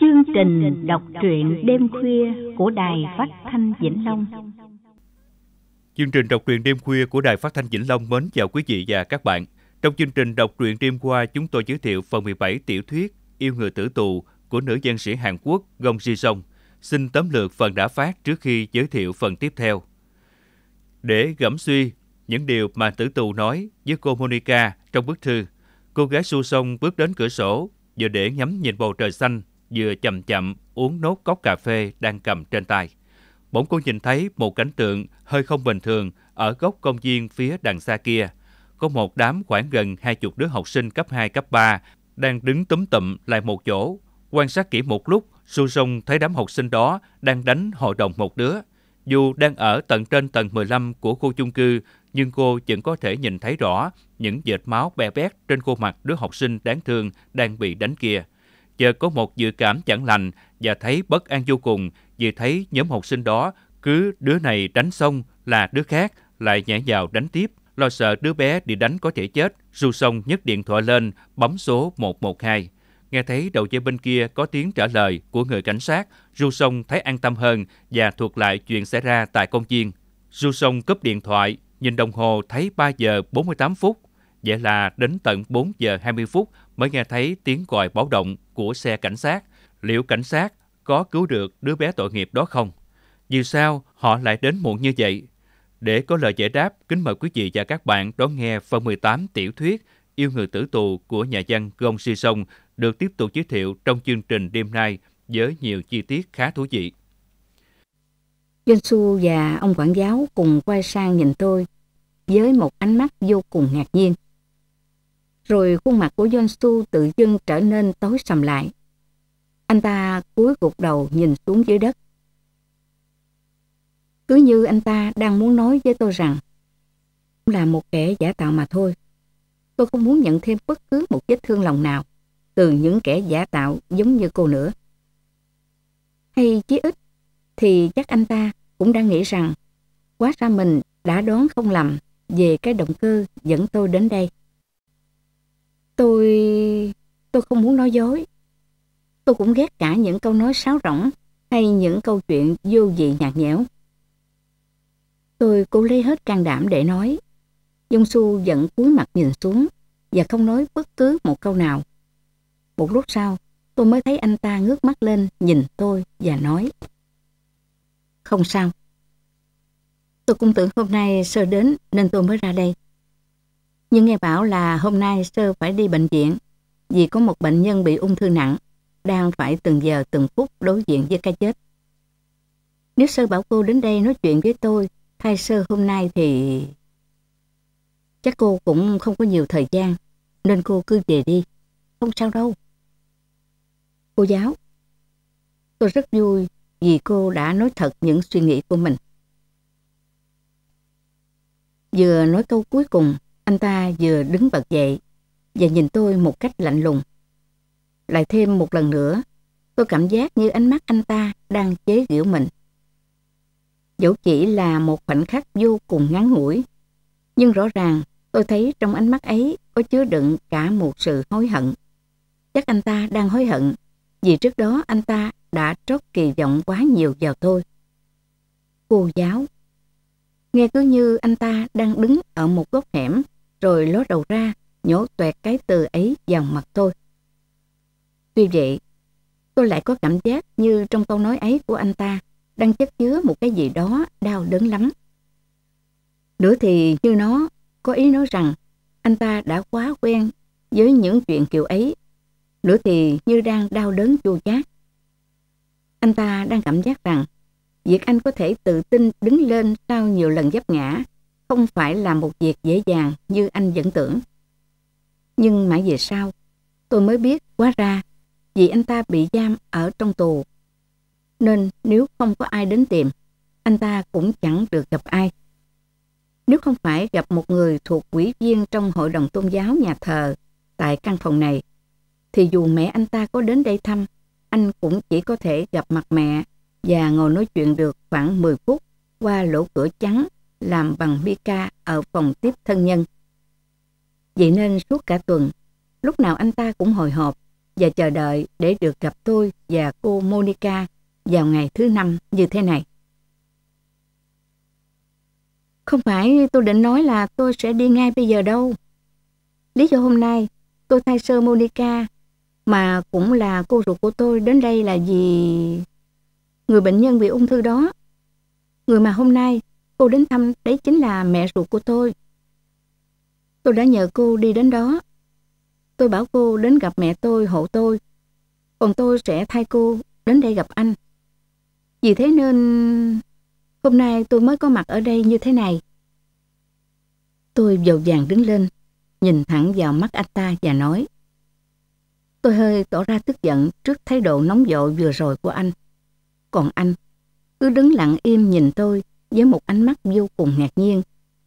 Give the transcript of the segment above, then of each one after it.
Chương trình đọc truyện đêm khuya của Đài Phát thanh Vĩnh Long. Chương trình đọc truyện đêm khuya của Đài Phát thanh Vĩnh Long mến chào quý vị và các bạn. Trong chương trình đọc truyện đêm qua, chúng tôi giới thiệu phần 17 tiểu thuyết Yêu người tử tù của nữ văn sĩ Hàn Quốc Gong Ji Song. Xin tóm lược phần đã phát trước khi giới thiệu phần tiếp theo. Để gẫm suy những điều mà tử tù nói với cô Monica trong bức thư, cô gái Su Song bước đến cửa sổ vừa để ngắm nhìn bầu trời xanh vừa chậm chậm uống nốt cốc cà phê đang cầm trên tay. Bỗng cô nhìn thấy một cảnh tượng hơi không bình thường ở góc công viên phía đằng xa kia. Có một đám khoảng gần hai chục đứa học sinh cấp 2, cấp 3 đang đứng túm tụm lại một chỗ. Quan sát kỹ một lúc, Su Song thấy đám học sinh đó đang đánh hội đồng một đứa. Dù đang ở tận trên tầng 15 của khu chung cư, nhưng cô vẫn có thể nhìn thấy rõ những vệt máu be bét trên khuôn mặt đứa học sinh đáng thương đang bị đánh kia chợt có một dự cảm chẳng lành và thấy bất an vô cùng vì thấy nhóm học sinh đó cứ đứa này đánh xong là đứa khác lại nhảy vào đánh tiếp. Lo sợ đứa bé bị đánh có thể chết, du Song nhấc điện thoại lên, bấm số 112. Nghe thấy đầu dây bên kia có tiếng trả lời của người cảnh sát, du Song thấy an tâm hơn và thuật lại chuyện xảy ra tại công viên. du Song cúp điện thoại, nhìn đồng hồ thấy 3 giờ 48 phút, vậy là đến tận 4 giờ 20 phút mới nghe thấy tiếng còi báo động của xe cảnh sát. Liệu cảnh sát có cứu được đứa bé tội nghiệp đó không? Vì sao họ lại đến muộn như vậy? Để có lời giải đáp, kính mời quý vị và các bạn đón nghe phần 18 tiểu thuyết Yêu người tử tù của nhà văn Gong Si Song được tiếp tục giới thiệu trong chương trình đêm nay với nhiều chi tiết khá thú vị. Dân Su và ông quản giáo cùng quay sang nhìn tôi với một ánh mắt vô cùng ngạc nhiên rồi khuôn mặt của John Su tự dưng trở nên tối sầm lại. Anh ta cúi gục đầu nhìn xuống dưới đất. Cứ như anh ta đang muốn nói với tôi rằng cũng là một kẻ giả tạo mà thôi. Tôi không muốn nhận thêm bất cứ một vết thương lòng nào từ những kẻ giả tạo giống như cô nữa. Hay chí ít thì chắc anh ta cũng đang nghĩ rằng quá ra mình đã đoán không lầm về cái động cơ dẫn tôi đến đây. Tôi... tôi không muốn nói dối. Tôi cũng ghét cả những câu nói sáo rỗng hay những câu chuyện vô vị nhạt nhẽo. Tôi cố lấy hết can đảm để nói. Dung Su vẫn cúi mặt nhìn xuống và không nói bất cứ một câu nào. Một lúc sau, tôi mới thấy anh ta ngước mắt lên nhìn tôi và nói. Không sao. Tôi cũng tưởng hôm nay sơ đến nên tôi mới ra đây nhưng nghe bảo là hôm nay sơ phải đi bệnh viện vì có một bệnh nhân bị ung thư nặng đang phải từng giờ từng phút đối diện với cái chết. Nếu sơ bảo cô đến đây nói chuyện với tôi thay sơ hôm nay thì... Chắc cô cũng không có nhiều thời gian nên cô cứ về đi. Không sao đâu. Cô giáo, tôi rất vui vì cô đã nói thật những suy nghĩ của mình. Vừa nói câu cuối cùng anh ta vừa đứng bật dậy và nhìn tôi một cách lạnh lùng. Lại thêm một lần nữa, tôi cảm giác như ánh mắt anh ta đang chế giễu mình. Dẫu chỉ là một khoảnh khắc vô cùng ngắn ngủi, nhưng rõ ràng tôi thấy trong ánh mắt ấy có chứa đựng cả một sự hối hận. Chắc anh ta đang hối hận vì trước đó anh ta đã trót kỳ vọng quá nhiều vào tôi. Cô giáo Nghe cứ như anh ta đang đứng ở một góc hẻm rồi ló đầu ra, nhổ toẹt cái từ ấy vào mặt tôi. Tuy vậy, tôi lại có cảm giác như trong câu nói ấy của anh ta đang chất chứa một cái gì đó đau đớn lắm. Nữa thì như nó có ý nói rằng anh ta đã quá quen với những chuyện kiểu ấy. Nữa thì như đang đau đớn chua chát. Anh ta đang cảm giác rằng việc anh có thể tự tin đứng lên sau nhiều lần dấp ngã không phải là một việc dễ dàng như anh vẫn tưởng. Nhưng mãi về sau, tôi mới biết quá ra vì anh ta bị giam ở trong tù. Nên nếu không có ai đến tìm, anh ta cũng chẳng được gặp ai. Nếu không phải gặp một người thuộc quỹ viên trong hội đồng tôn giáo nhà thờ tại căn phòng này, thì dù mẹ anh ta có đến đây thăm, anh cũng chỉ có thể gặp mặt mẹ và ngồi nói chuyện được khoảng 10 phút qua lỗ cửa trắng làm bằng mica ở phòng tiếp thân nhân. Vậy nên suốt cả tuần, lúc nào anh ta cũng hồi hộp và chờ đợi để được gặp tôi và cô Monica vào ngày thứ năm như thế này. Không phải tôi định nói là tôi sẽ đi ngay bây giờ đâu. Lý do hôm nay tôi thay sơ Monica mà cũng là cô ruột của tôi đến đây là vì người bệnh nhân bị ung thư đó. Người mà hôm nay Cô đến thăm đấy chính là mẹ ruột của tôi. Tôi đã nhờ cô đi đến đó. Tôi bảo cô đến gặp mẹ tôi hộ tôi. Còn tôi sẽ thay cô đến đây gặp anh. Vì thế nên hôm nay tôi mới có mặt ở đây như thế này. Tôi dầu dàng đứng lên, nhìn thẳng vào mắt anh ta và nói. Tôi hơi tỏ ra tức giận trước thái độ nóng dội vừa rồi của anh. Còn anh cứ đứng lặng im nhìn tôi với một ánh mắt vô cùng ngạc nhiên,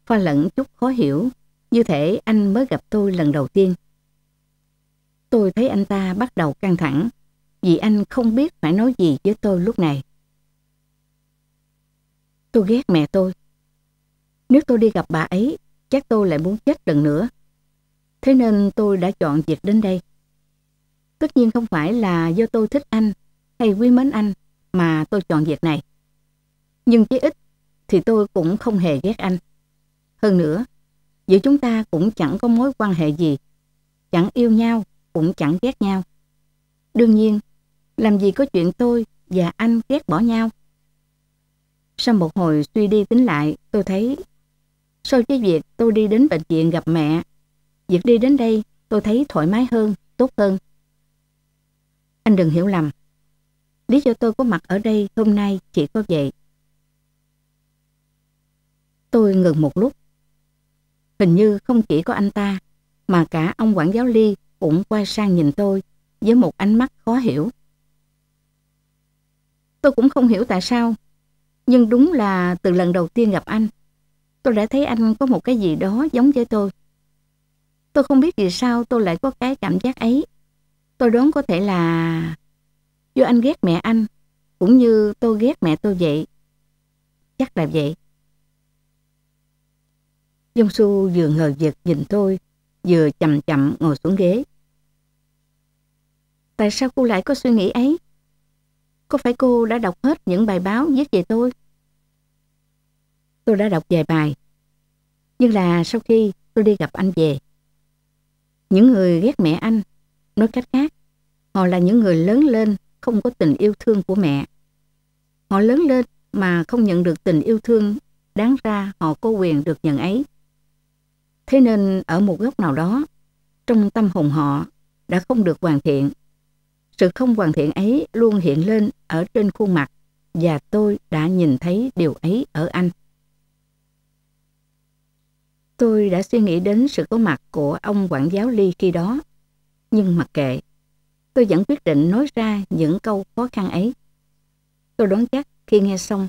pha lẫn chút khó hiểu, như thể anh mới gặp tôi lần đầu tiên. Tôi thấy anh ta bắt đầu căng thẳng, vì anh không biết phải nói gì với tôi lúc này. Tôi ghét mẹ tôi. Nếu tôi đi gặp bà ấy, chắc tôi lại muốn chết lần nữa. Thế nên tôi đã chọn việc đến đây. Tất nhiên không phải là do tôi thích anh hay quý mến anh mà tôi chọn việc này. Nhưng chí ít thì tôi cũng không hề ghét anh. Hơn nữa, giữa chúng ta cũng chẳng có mối quan hệ gì, chẳng yêu nhau, cũng chẳng ghét nhau. Đương nhiên, làm gì có chuyện tôi và anh ghét bỏ nhau. Sau một hồi suy đi tính lại, tôi thấy so với việc tôi đi đến bệnh viện gặp mẹ, việc đi đến đây tôi thấy thoải mái hơn, tốt hơn. Anh đừng hiểu lầm. Lý do tôi có mặt ở đây hôm nay chỉ có vậy. Tôi ngừng một lúc. Hình như không chỉ có anh ta, mà cả ông quản giáo Ly cũng quay sang nhìn tôi với một ánh mắt khó hiểu. Tôi cũng không hiểu tại sao, nhưng đúng là từ lần đầu tiên gặp anh, tôi đã thấy anh có một cái gì đó giống với tôi. Tôi không biết vì sao tôi lại có cái cảm giác ấy. Tôi đoán có thể là do anh ghét mẹ anh, cũng như tôi ghét mẹ tôi vậy. Chắc là vậy. Dung Su vừa ngờ vực nhìn tôi, vừa chậm chậm ngồi xuống ghế. Tại sao cô lại có suy nghĩ ấy? Có phải cô đã đọc hết những bài báo viết về tôi? Tôi đã đọc vài bài. Nhưng là sau khi tôi đi gặp anh về. Những người ghét mẹ anh, nói cách khác, họ là những người lớn lên không có tình yêu thương của mẹ. Họ lớn lên mà không nhận được tình yêu thương, đáng ra họ có quyền được nhận ấy. Thế nên ở một góc nào đó, trong tâm hồn họ đã không được hoàn thiện. Sự không hoàn thiện ấy luôn hiện lên ở trên khuôn mặt và tôi đã nhìn thấy điều ấy ở anh. Tôi đã suy nghĩ đến sự có mặt của ông quản giáo Ly khi đó, nhưng mặc kệ, tôi vẫn quyết định nói ra những câu khó khăn ấy. Tôi đoán chắc khi nghe xong,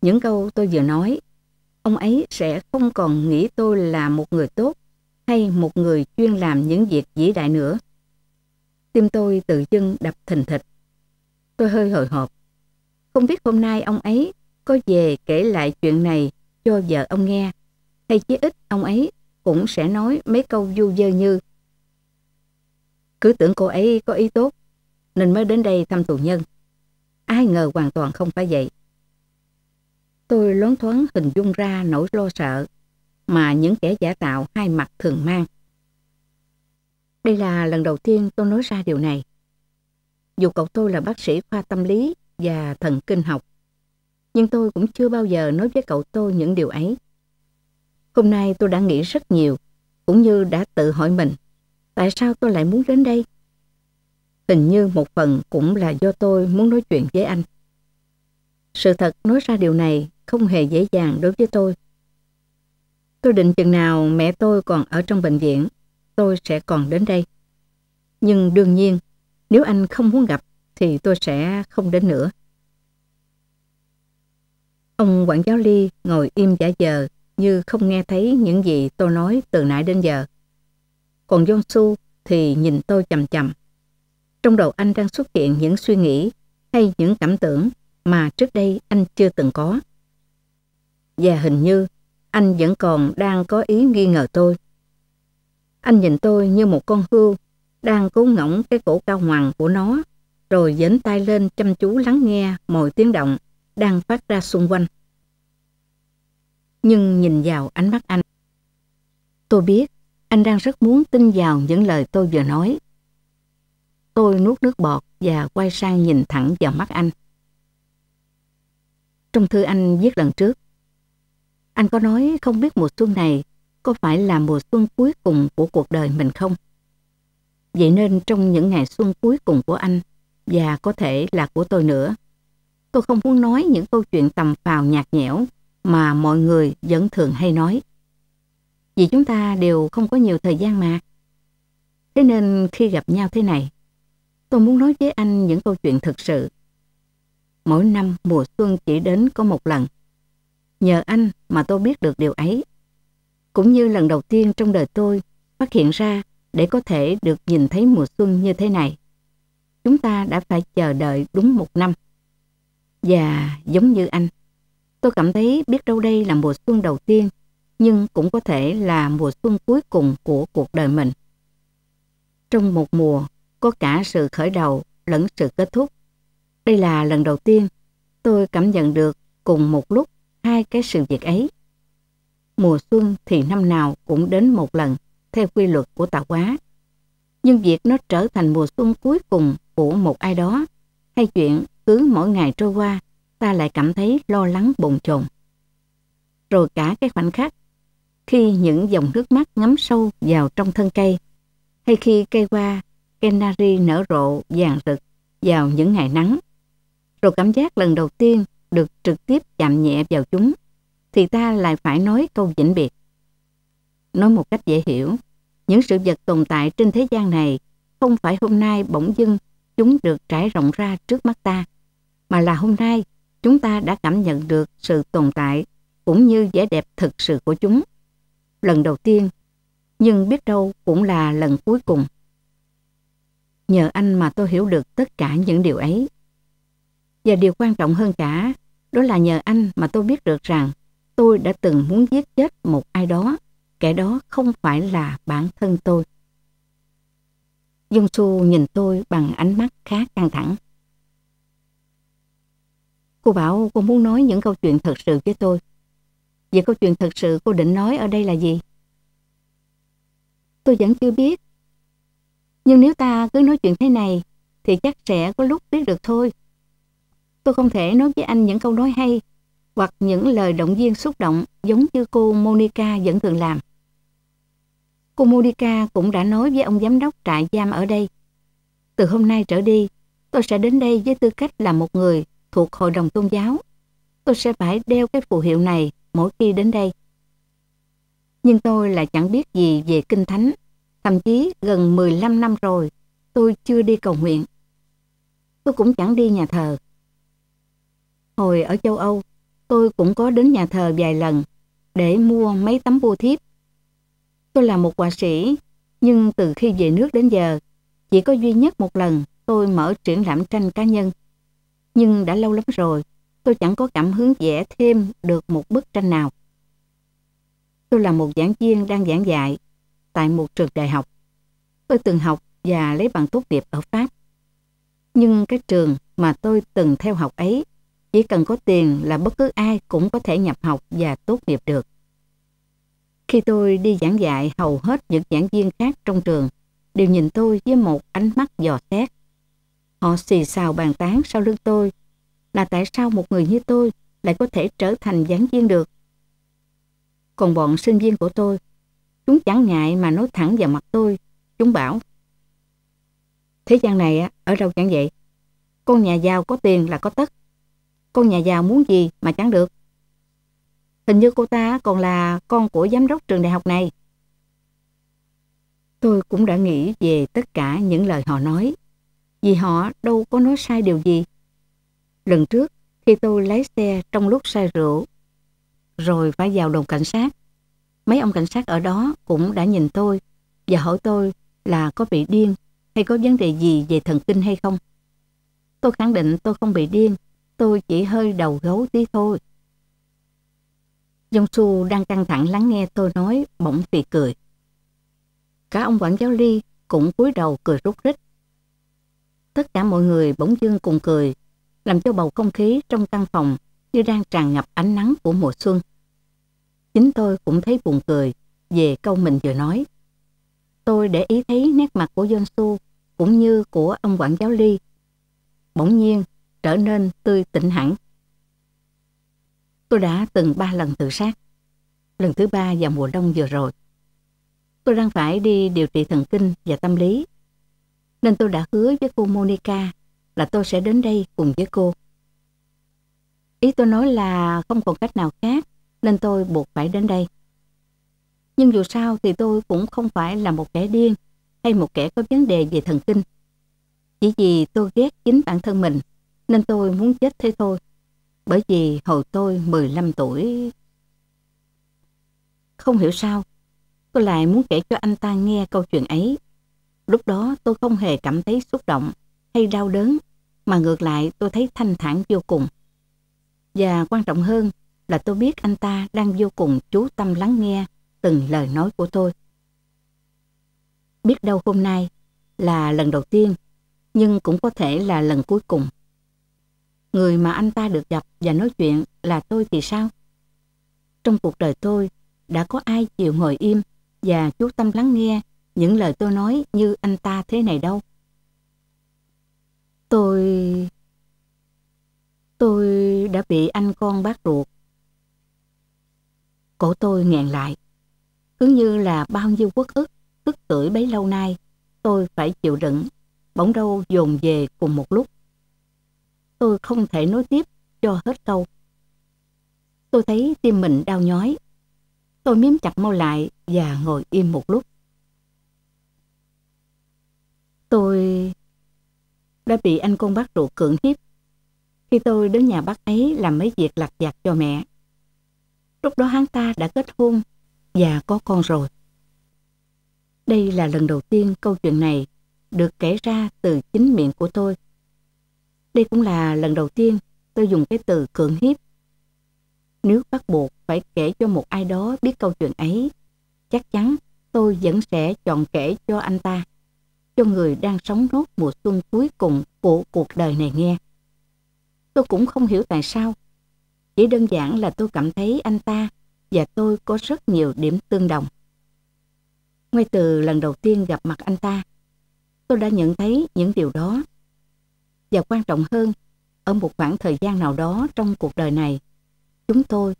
những câu tôi vừa nói ông ấy sẽ không còn nghĩ tôi là một người tốt hay một người chuyên làm những việc vĩ đại nữa. Tim tôi tự dưng đập thình thịch. Tôi hơi hồi hộp. Không biết hôm nay ông ấy có về kể lại chuyện này cho vợ ông nghe, hay chí ít ông ấy cũng sẽ nói mấy câu du dơ như Cứ tưởng cô ấy có ý tốt, nên mới đến đây thăm tù nhân. Ai ngờ hoàn toàn không phải vậy. Tôi loáng thoáng hình dung ra nỗi lo sợ mà những kẻ giả tạo hai mặt thường mang. Đây là lần đầu tiên tôi nói ra điều này. Dù cậu tôi là bác sĩ khoa tâm lý và thần kinh học, nhưng tôi cũng chưa bao giờ nói với cậu tôi những điều ấy. Hôm nay tôi đã nghĩ rất nhiều, cũng như đã tự hỏi mình, tại sao tôi lại muốn đến đây? Hình như một phần cũng là do tôi muốn nói chuyện với anh. Sự thật nói ra điều này không hề dễ dàng đối với tôi. Tôi định chừng nào mẹ tôi còn ở trong bệnh viện, tôi sẽ còn đến đây. Nhưng đương nhiên, nếu anh không muốn gặp thì tôi sẽ không đến nữa. Ông quản giáo Ly ngồi im giả giờ như không nghe thấy những gì tôi nói từ nãy đến giờ. Còn John Su thì nhìn tôi chầm chầm. Trong đầu anh đang xuất hiện những suy nghĩ hay những cảm tưởng mà trước đây anh chưa từng có. Và hình như anh vẫn còn đang có ý nghi ngờ tôi. Anh nhìn tôi như một con hươu đang cố ngỗng cái cổ cao hoàng của nó rồi dến tay lên chăm chú lắng nghe mọi tiếng động đang phát ra xung quanh. Nhưng nhìn vào ánh mắt anh, tôi biết anh đang rất muốn tin vào những lời tôi vừa nói. Tôi nuốt nước bọt và quay sang nhìn thẳng vào mắt anh. Trong thư anh viết lần trước, anh có nói không biết mùa xuân này có phải là mùa xuân cuối cùng của cuộc đời mình không? Vậy nên trong những ngày xuân cuối cùng của anh và có thể là của tôi nữa, tôi không muốn nói những câu chuyện tầm phào nhạt nhẽo mà mọi người vẫn thường hay nói. Vì chúng ta đều không có nhiều thời gian mà. Thế nên khi gặp nhau thế này, tôi muốn nói với anh những câu chuyện thực sự mỗi năm mùa xuân chỉ đến có một lần. Nhờ anh mà tôi biết được điều ấy. Cũng như lần đầu tiên trong đời tôi phát hiện ra để có thể được nhìn thấy mùa xuân như thế này. Chúng ta đã phải chờ đợi đúng một năm. Và giống như anh, tôi cảm thấy biết đâu đây là mùa xuân đầu tiên, nhưng cũng có thể là mùa xuân cuối cùng của cuộc đời mình. Trong một mùa, có cả sự khởi đầu lẫn sự kết thúc đây là lần đầu tiên tôi cảm nhận được cùng một lúc hai cái sự việc ấy. Mùa xuân thì năm nào cũng đến một lần, theo quy luật của tạo hóa. Nhưng việc nó trở thành mùa xuân cuối cùng của một ai đó, hay chuyện cứ mỗi ngày trôi qua, ta lại cảm thấy lo lắng bồn chồn. Rồi cả cái khoảnh khắc, khi những dòng nước mắt ngấm sâu vào trong thân cây, hay khi cây hoa, canary nở rộ vàng rực vào những ngày nắng, rồi cảm giác lần đầu tiên được trực tiếp chạm nhẹ vào chúng, thì ta lại phải nói câu vĩnh biệt. Nói một cách dễ hiểu, những sự vật tồn tại trên thế gian này không phải hôm nay bỗng dưng chúng được trải rộng ra trước mắt ta, mà là hôm nay chúng ta đã cảm nhận được sự tồn tại cũng như vẻ đẹp thực sự của chúng. Lần đầu tiên, nhưng biết đâu cũng là lần cuối cùng. Nhờ anh mà tôi hiểu được tất cả những điều ấy. Và điều quan trọng hơn cả, đó là nhờ anh mà tôi biết được rằng tôi đã từng muốn giết chết một ai đó, kẻ đó không phải là bản thân tôi. Dung Su nhìn tôi bằng ánh mắt khá căng thẳng. Cô bảo cô muốn nói những câu chuyện thật sự với tôi. Vậy câu chuyện thật sự cô định nói ở đây là gì? Tôi vẫn chưa biết. Nhưng nếu ta cứ nói chuyện thế này thì chắc sẽ có lúc biết được thôi. Tôi không thể nói với anh những câu nói hay hoặc những lời động viên xúc động giống như cô Monica vẫn thường làm. Cô Monica cũng đã nói với ông giám đốc trại giam ở đây. Từ hôm nay trở đi, tôi sẽ đến đây với tư cách là một người thuộc Hội đồng Tôn giáo. Tôi sẽ phải đeo cái phù hiệu này mỗi khi đến đây. Nhưng tôi lại chẳng biết gì về Kinh Thánh. Thậm chí gần 15 năm rồi, tôi chưa đi cầu nguyện. Tôi cũng chẳng đi nhà thờ. Hồi ở châu Âu, tôi cũng có đến nhà thờ vài lần để mua mấy tấm bùa thiếp. Tôi là một họa sĩ, nhưng từ khi về nước đến giờ, chỉ có duy nhất một lần tôi mở triển lãm tranh cá nhân. Nhưng đã lâu lắm rồi, tôi chẳng có cảm hứng vẽ thêm được một bức tranh nào. Tôi là một giảng viên đang giảng dạy tại một trường đại học. Tôi từng học và lấy bằng tốt nghiệp ở Pháp. Nhưng cái trường mà tôi từng theo học ấy chỉ cần có tiền là bất cứ ai cũng có thể nhập học và tốt nghiệp được. Khi tôi đi giảng dạy hầu hết những giảng viên khác trong trường đều nhìn tôi với một ánh mắt dò xét. Họ xì xào bàn tán sau lưng tôi là tại sao một người như tôi lại có thể trở thành giảng viên được. Còn bọn sinh viên của tôi, chúng chẳng ngại mà nói thẳng vào mặt tôi, chúng bảo. Thế gian này ở đâu chẳng vậy? Con nhà giàu có tiền là có tất, con nhà giàu muốn gì mà chẳng được. Hình như cô ta còn là con của giám đốc trường đại học này. Tôi cũng đã nghĩ về tất cả những lời họ nói, vì họ đâu có nói sai điều gì. Lần trước, khi tôi lái xe trong lúc say rượu, rồi phải vào đồn cảnh sát, mấy ông cảnh sát ở đó cũng đã nhìn tôi và hỏi tôi là có bị điên hay có vấn đề gì về thần kinh hay không. Tôi khẳng định tôi không bị điên tôi chỉ hơi đầu gấu tí thôi. Dông Su đang căng thẳng lắng nghe tôi nói, bỗng phì cười. Cả ông quản giáo ly cũng cúi đầu cười rút rít. Tất cả mọi người bỗng dưng cùng cười, làm cho bầu không khí trong căn phòng như đang tràn ngập ánh nắng của mùa xuân. Chính tôi cũng thấy buồn cười về câu mình vừa nói. Tôi để ý thấy nét mặt của John Su cũng như của ông quản giáo Ly. Bỗng nhiên trở nên tươi tỉnh hẳn. Tôi đã từng ba lần tự sát, lần thứ ba vào mùa đông vừa rồi. Tôi đang phải đi điều trị thần kinh và tâm lý, nên tôi đã hứa với cô Monica là tôi sẽ đến đây cùng với cô. Ý tôi nói là không còn cách nào khác nên tôi buộc phải đến đây. Nhưng dù sao thì tôi cũng không phải là một kẻ điên hay một kẻ có vấn đề về thần kinh. Chỉ vì tôi ghét chính bản thân mình nên tôi muốn chết thế thôi. Bởi vì hồi tôi 15 tuổi... Không hiểu sao, tôi lại muốn kể cho anh ta nghe câu chuyện ấy. Lúc đó tôi không hề cảm thấy xúc động hay đau đớn, mà ngược lại tôi thấy thanh thản vô cùng. Và quan trọng hơn là tôi biết anh ta đang vô cùng chú tâm lắng nghe từng lời nói của tôi. Biết đâu hôm nay là lần đầu tiên, nhưng cũng có thể là lần cuối cùng người mà anh ta được gặp và nói chuyện là tôi thì sao? Trong cuộc đời tôi, đã có ai chịu ngồi im và chú tâm lắng nghe những lời tôi nói như anh ta thế này đâu. Tôi... Tôi đã bị anh con bác ruột. Cổ tôi nghẹn lại. Cứ như là bao nhiêu quốc ức, tức tuổi bấy lâu nay, tôi phải chịu đựng, bỗng đâu dồn về cùng một lúc tôi không thể nói tiếp cho hết câu. Tôi thấy tim mình đau nhói. Tôi miếm chặt mau lại và ngồi im một lúc. Tôi đã bị anh con bác ruột cưỡng hiếp khi tôi đến nhà bác ấy làm mấy việc lặt vặt cho mẹ. Lúc đó hắn ta đã kết hôn và có con rồi. Đây là lần đầu tiên câu chuyện này được kể ra từ chính miệng của tôi. Đây cũng là lần đầu tiên tôi dùng cái từ cưỡng hiếp. Nếu bắt buộc phải kể cho một ai đó biết câu chuyện ấy, chắc chắn tôi vẫn sẽ chọn kể cho anh ta, cho người đang sống nốt mùa xuân cuối cùng của cuộc đời này nghe. Tôi cũng không hiểu tại sao. Chỉ đơn giản là tôi cảm thấy anh ta và tôi có rất nhiều điểm tương đồng. Ngay từ lần đầu tiên gặp mặt anh ta, tôi đã nhận thấy những điều đó và quan trọng hơn, ở một khoảng thời gian nào đó trong cuộc đời này, chúng tôi,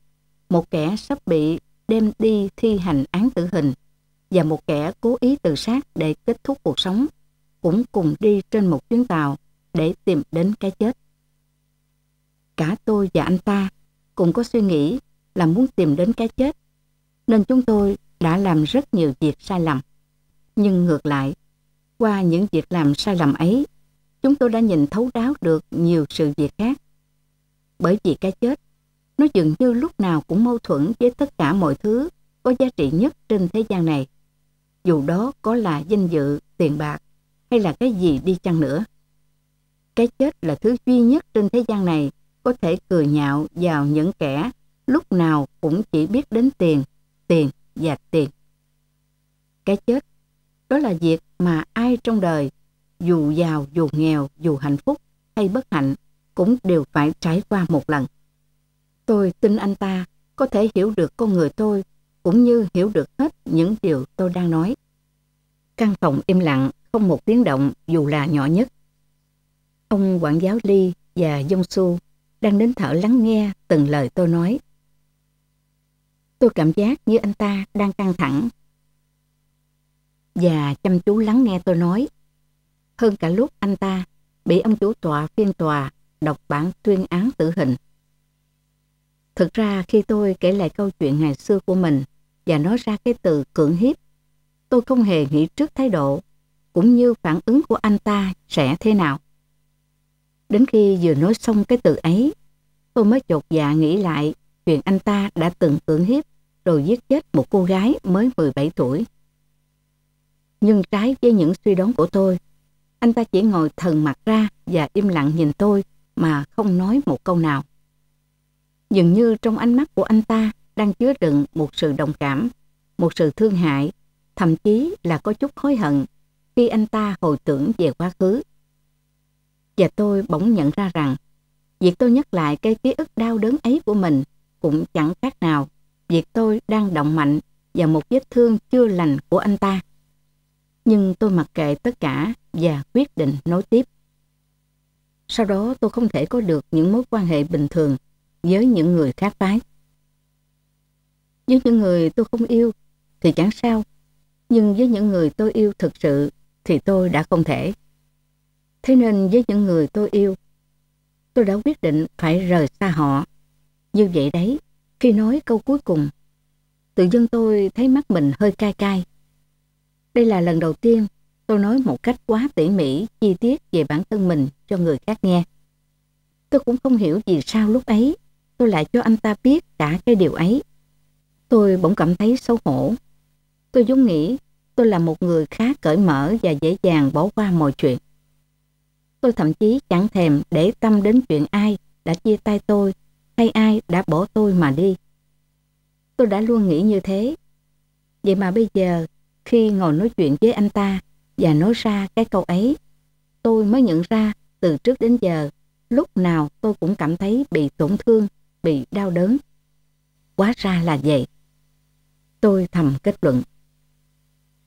một kẻ sắp bị đem đi thi hành án tử hình và một kẻ cố ý tự sát để kết thúc cuộc sống, cũng cùng đi trên một chuyến tàu để tìm đến cái chết. Cả tôi và anh ta cũng có suy nghĩ là muốn tìm đến cái chết, nên chúng tôi đã làm rất nhiều việc sai lầm. Nhưng ngược lại, qua những việc làm sai lầm ấy, chúng tôi đã nhìn thấu đáo được nhiều sự việc khác. Bởi vì cái chết, nó dường như lúc nào cũng mâu thuẫn với tất cả mọi thứ có giá trị nhất trên thế gian này. Dù đó có là danh dự, tiền bạc hay là cái gì đi chăng nữa. Cái chết là thứ duy nhất trên thế gian này có thể cười nhạo vào những kẻ lúc nào cũng chỉ biết đến tiền, tiền và tiền. Cái chết, đó là việc mà ai trong đời dù giàu, dù nghèo, dù hạnh phúc hay bất hạnh, cũng đều phải trải qua một lần. Tôi tin anh ta có thể hiểu được con người tôi, cũng như hiểu được hết những điều tôi đang nói. Căn phòng im lặng, không một tiếng động dù là nhỏ nhất. Ông quản giáo Ly và Dông Su đang đến thở lắng nghe từng lời tôi nói. Tôi cảm giác như anh ta đang căng thẳng và chăm chú lắng nghe tôi nói hơn cả lúc anh ta bị ông chủ tọa phiên tòa đọc bản tuyên án tử hình. Thực ra khi tôi kể lại câu chuyện ngày xưa của mình và nói ra cái từ cưỡng hiếp, tôi không hề nghĩ trước thái độ cũng như phản ứng của anh ta sẽ thế nào. Đến khi vừa nói xong cái từ ấy, tôi mới chột dạ nghĩ lại chuyện anh ta đã từng cưỡng hiếp rồi giết chết một cô gái mới 17 tuổi. Nhưng trái với những suy đoán của tôi, anh ta chỉ ngồi thần mặt ra và im lặng nhìn tôi mà không nói một câu nào. Dường như trong ánh mắt của anh ta đang chứa đựng một sự đồng cảm, một sự thương hại, thậm chí là có chút hối hận khi anh ta hồi tưởng về quá khứ. Và tôi bỗng nhận ra rằng việc tôi nhắc lại cái ký ức đau đớn ấy của mình cũng chẳng khác nào việc tôi đang động mạnh vào một vết thương chưa lành của anh ta. Nhưng tôi mặc kệ tất cả và quyết định nối tiếp. Sau đó tôi không thể có được những mối quan hệ bình thường với những người khác phái. Với những người tôi không yêu thì chẳng sao, nhưng với những người tôi yêu thực sự thì tôi đã không thể. Thế nên với những người tôi yêu, tôi đã quyết định phải rời xa họ. Như vậy đấy, khi nói câu cuối cùng, tự dưng tôi thấy mắt mình hơi cay cay. Đây là lần đầu tiên Tôi nói một cách quá tỉ mỉ, chi tiết về bản thân mình cho người khác nghe. Tôi cũng không hiểu vì sao lúc ấy tôi lại cho anh ta biết cả cái điều ấy. Tôi bỗng cảm thấy xấu hổ. Tôi vốn nghĩ tôi là một người khá cởi mở và dễ dàng bỏ qua mọi chuyện. Tôi thậm chí chẳng thèm để tâm đến chuyện ai đã chia tay tôi hay ai đã bỏ tôi mà đi. Tôi đã luôn nghĩ như thế. Vậy mà bây giờ, khi ngồi nói chuyện với anh ta, và nói ra cái câu ấy. Tôi mới nhận ra từ trước đến giờ, lúc nào tôi cũng cảm thấy bị tổn thương, bị đau đớn. Quá ra là vậy. Tôi thầm kết luận.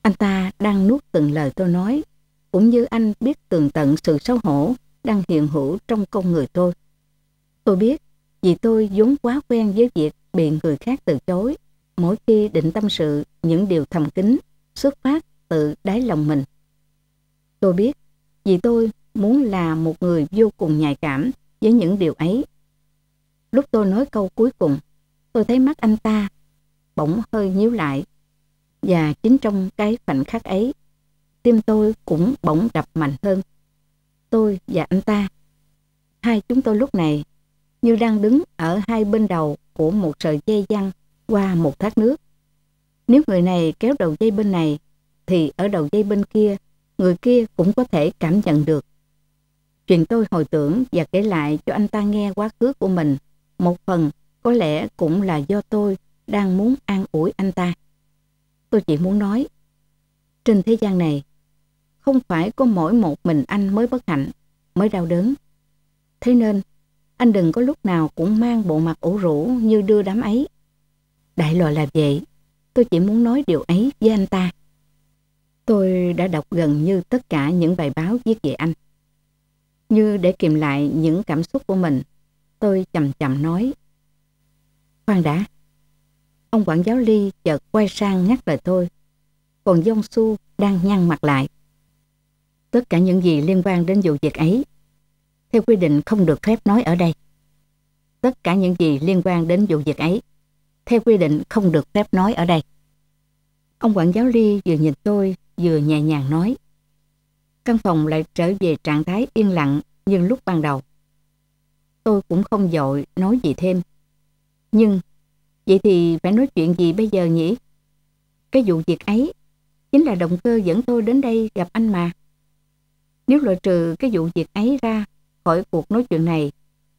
Anh ta đang nuốt từng lời tôi nói, cũng như anh biết tường tận sự xấu hổ đang hiện hữu trong con người tôi. Tôi biết, vì tôi vốn quá quen với việc bị người khác từ chối, mỗi khi định tâm sự những điều thầm kín xuất phát từ đáy lòng mình. Tôi biết, vì tôi muốn là một người vô cùng nhạy cảm với những điều ấy. Lúc tôi nói câu cuối cùng, tôi thấy mắt anh ta bỗng hơi nhíu lại. Và chính trong cái khoảnh khắc ấy, tim tôi cũng bỗng đập mạnh hơn. Tôi và anh ta, hai chúng tôi lúc này như đang đứng ở hai bên đầu của một sợi dây văng qua một thác nước. Nếu người này kéo đầu dây bên này, thì ở đầu dây bên kia người kia cũng có thể cảm nhận được. Chuyện tôi hồi tưởng và kể lại cho anh ta nghe quá khứ của mình, một phần có lẽ cũng là do tôi đang muốn an ủi anh ta. Tôi chỉ muốn nói, trên thế gian này, không phải có mỗi một mình anh mới bất hạnh, mới đau đớn. Thế nên, anh đừng có lúc nào cũng mang bộ mặt ủ rũ như đưa đám ấy. Đại loại là vậy, tôi chỉ muốn nói điều ấy với anh ta. Tôi đã đọc gần như tất cả những bài báo viết về anh. Như để kìm lại những cảm xúc của mình, tôi chầm chầm nói. Khoan đã. Ông quản giáo Ly chợt quay sang nhắc lời tôi. Còn Dông Su đang nhăn mặt lại. Tất cả những gì liên quan đến vụ việc ấy, theo quy định không được phép nói ở đây. Tất cả những gì liên quan đến vụ việc ấy, theo quy định không được phép nói ở đây. Ông quản giáo Ly vừa nhìn tôi vừa nhẹ nhàng nói. Căn phòng lại trở về trạng thái yên lặng như lúc ban đầu. Tôi cũng không dội nói gì thêm. Nhưng, vậy thì phải nói chuyện gì bây giờ nhỉ? Cái vụ việc ấy chính là động cơ dẫn tôi đến đây gặp anh mà. Nếu loại trừ cái vụ việc ấy ra khỏi cuộc nói chuyện này,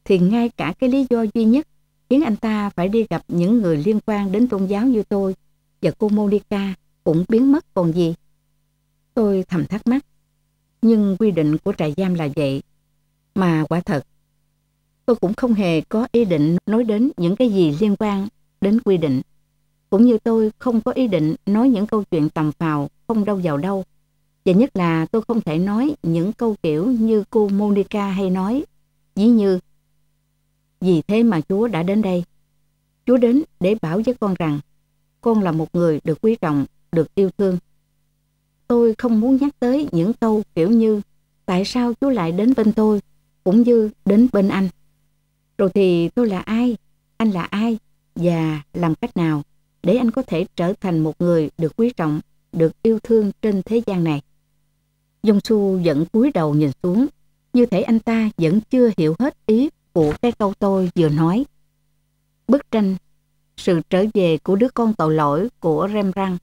thì ngay cả cái lý do duy nhất khiến anh ta phải đi gặp những người liên quan đến tôn giáo như tôi và cô Monica cũng biến mất còn gì. Tôi thầm thắc mắc. Nhưng quy định của trại giam là vậy. Mà quả thật, tôi cũng không hề có ý định nói đến những cái gì liên quan đến quy định. Cũng như tôi không có ý định nói những câu chuyện tầm phào không đâu vào đâu. Và nhất là tôi không thể nói những câu kiểu như cô Monica hay nói, dí như Vì thế mà Chúa đã đến đây. Chúa đến để bảo với con rằng con là một người được quý trọng, được yêu thương. Tôi không muốn nhắc tới những câu kiểu như tại sao chú lại đến bên tôi, cũng như đến bên anh. Rồi thì tôi là ai, anh là ai, và làm cách nào để anh có thể trở thành một người được quý trọng, được yêu thương trên thế gian này. Dung Su vẫn cúi đầu nhìn xuống, như thể anh ta vẫn chưa hiểu hết ý của cái câu tôi vừa nói. Bức tranh Sự trở về của đứa con tội lỗi của Rembrandt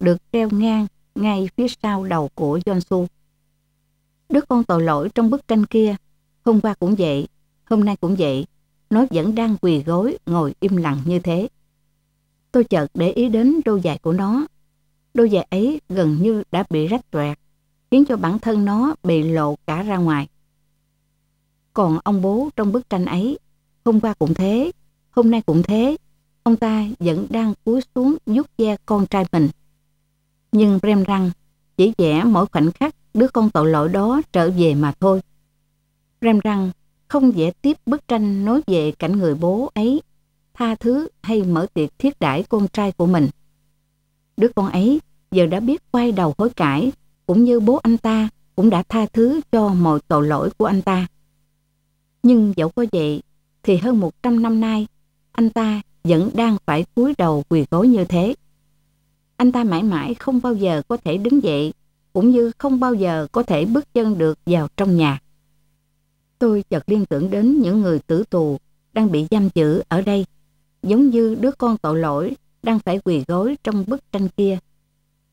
được treo ngang ngay phía sau đầu của Jonsu. Đứa con tội lỗi trong bức tranh kia, hôm qua cũng vậy, hôm nay cũng vậy, nó vẫn đang quỳ gối ngồi im lặng như thế. Tôi chợt để ý đến đôi giày của nó. Đôi giày ấy gần như đã bị rách toẹt, khiến cho bản thân nó bị lộ cả ra ngoài. Còn ông bố trong bức tranh ấy, hôm qua cũng thế, hôm nay cũng thế, ông ta vẫn đang cúi xuống giúp ve con trai mình nhưng rem răng, chỉ vẽ mỗi khoảnh khắc đứa con tội lỗi đó trở về mà thôi. Rem răng không vẽ tiếp bức tranh nói về cảnh người bố ấy, tha thứ hay mở tiệc thiết đãi con trai của mình. Đứa con ấy giờ đã biết quay đầu hối cải, cũng như bố anh ta cũng đã tha thứ cho mọi tội lỗi của anh ta. Nhưng dẫu có vậy, thì hơn 100 năm nay, anh ta vẫn đang phải cúi đầu quỳ gối như thế anh ta mãi mãi không bao giờ có thể đứng dậy, cũng như không bao giờ có thể bước chân được vào trong nhà. Tôi chợt liên tưởng đến những người tử tù đang bị giam giữ ở đây, giống như đứa con tội lỗi đang phải quỳ gối trong bức tranh kia.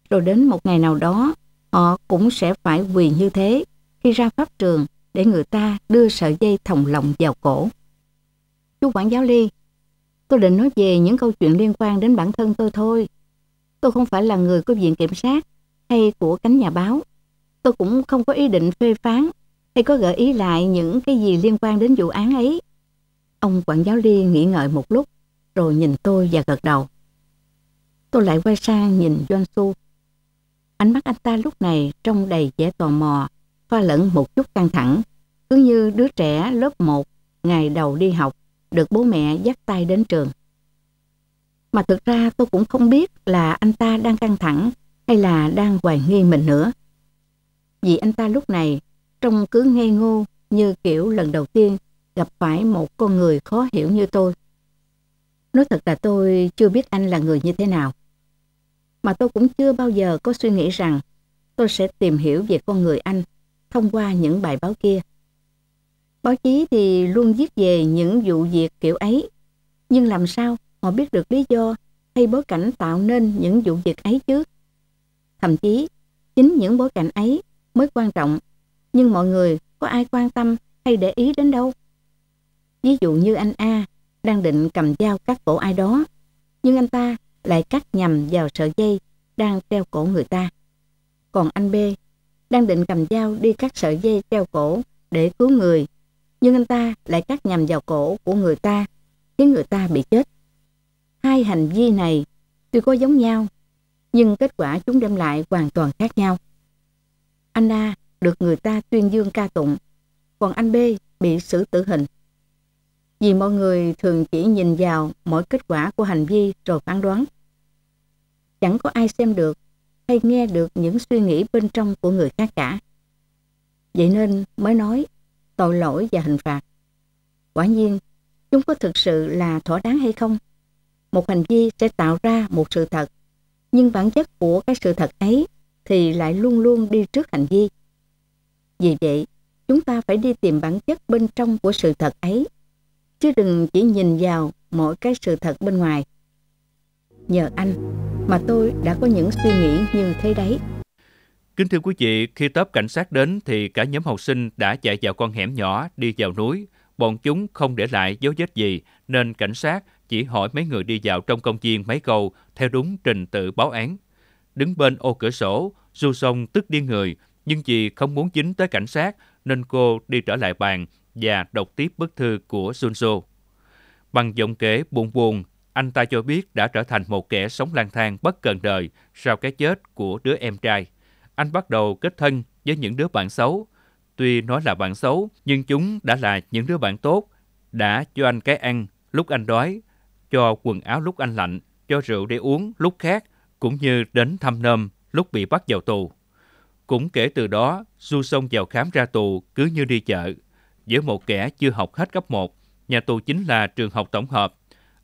Rồi đến một ngày nào đó, họ cũng sẽ phải quỳ như thế khi ra pháp trường để người ta đưa sợi dây thòng lọng vào cổ. Chú quản giáo Ly, tôi định nói về những câu chuyện liên quan đến bản thân tôi thôi. Tôi không phải là người của Viện Kiểm sát hay của cánh nhà báo. Tôi cũng không có ý định phê phán hay có gợi ý lại những cái gì liên quan đến vụ án ấy. Ông quản giáo Ly nghĩ ngợi một lúc, rồi nhìn tôi và gật đầu. Tôi lại quay sang nhìn Doanh Su. Ánh mắt anh ta lúc này trông đầy vẻ tò mò, pha lẫn một chút căng thẳng, cứ như đứa trẻ lớp 1 ngày đầu đi học được bố mẹ dắt tay đến trường mà thực ra tôi cũng không biết là anh ta đang căng thẳng hay là đang hoài nghi mình nữa. Vì anh ta lúc này trông cứ ngây ngô như kiểu lần đầu tiên gặp phải một con người khó hiểu như tôi. Nói thật là tôi chưa biết anh là người như thế nào. Mà tôi cũng chưa bao giờ có suy nghĩ rằng tôi sẽ tìm hiểu về con người anh thông qua những bài báo kia. Báo chí thì luôn viết về những vụ việc kiểu ấy. Nhưng làm sao họ biết được lý do hay bối cảnh tạo nên những vụ việc ấy chứ. Thậm chí, chính những bối cảnh ấy mới quan trọng, nhưng mọi người có ai quan tâm hay để ý đến đâu. Ví dụ như anh A đang định cầm dao cắt cổ ai đó, nhưng anh ta lại cắt nhầm vào sợi dây đang treo cổ người ta. Còn anh B đang định cầm dao đi cắt sợi dây treo cổ để cứu người, nhưng anh ta lại cắt nhầm vào cổ của người ta, khiến người ta bị chết. Hai hành vi này tuy có giống nhau, nhưng kết quả chúng đem lại hoàn toàn khác nhau. Anh A được người ta tuyên dương ca tụng, còn anh B bị xử tử hình. Vì mọi người thường chỉ nhìn vào mỗi kết quả của hành vi rồi phán đoán. Chẳng có ai xem được hay nghe được những suy nghĩ bên trong của người khác cả. Vậy nên mới nói tội lỗi và hình phạt. Quả nhiên, chúng có thực sự là thỏa đáng hay không? một hành vi sẽ tạo ra một sự thật. Nhưng bản chất của cái sự thật ấy thì lại luôn luôn đi trước hành vi. Vì vậy, chúng ta phải đi tìm bản chất bên trong của sự thật ấy, chứ đừng chỉ nhìn vào mỗi cái sự thật bên ngoài. Nhờ anh mà tôi đã có những suy nghĩ như thế đấy. Kính thưa quý vị, khi tớp cảnh sát đến thì cả nhóm học sinh đã chạy vào con hẻm nhỏ đi vào núi. Bọn chúng không để lại dấu vết gì nên cảnh sát chỉ hỏi mấy người đi vào trong công viên mấy câu theo đúng trình tự báo án. Đứng bên ô cửa sổ, Du Song tức điên người, nhưng vì không muốn dính tới cảnh sát nên cô đi trở lại bàn và đọc tiếp bức thư của Sunso. Bằng giọng kể buồn buồn, anh ta cho biết đã trở thành một kẻ sống lang thang bất cần đời sau cái chết của đứa em trai. Anh bắt đầu kết thân với những đứa bạn xấu. Tuy nói là bạn xấu, nhưng chúng đã là những đứa bạn tốt, đã cho anh cái ăn lúc anh đói cho quần áo lúc anh lạnh, cho rượu để uống lúc khác, cũng như đến thăm nôm lúc bị bắt vào tù. Cũng kể từ đó, Du Sông vào khám ra tù cứ như đi chợ. Giữa một kẻ chưa học hết cấp 1, nhà tù chính là trường học tổng hợp.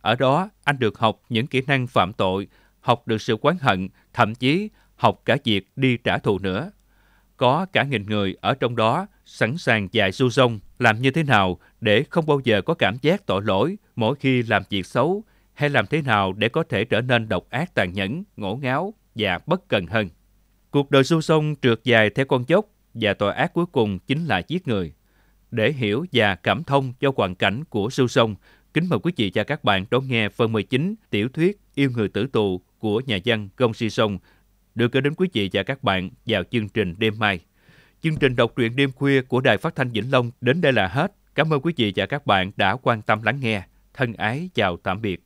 Ở đó, anh được học những kỹ năng phạm tội, học được sự quán hận, thậm chí học cả việc đi trả thù nữa có cả nghìn người ở trong đó sẵn sàng dạy su sông làm như thế nào để không bao giờ có cảm giác tội lỗi mỗi khi làm việc xấu hay làm thế nào để có thể trở nên độc ác tàn nhẫn, ngổ ngáo và bất cần hơn. Cuộc đời su sông trượt dài theo con dốc và tội ác cuối cùng chính là giết người. Để hiểu và cảm thông cho hoàn cảnh của su sông, kính mời quý vị và các bạn đón nghe phần 19 tiểu thuyết Yêu người tử tù của nhà văn gông Si Sông được gửi đến quý vị và các bạn vào chương trình đêm mai. Chương trình đọc truyện đêm khuya của Đài Phát thanh Vĩnh Long đến đây là hết. Cảm ơn quý vị và các bạn đã quan tâm lắng nghe. Thân ái chào tạm biệt.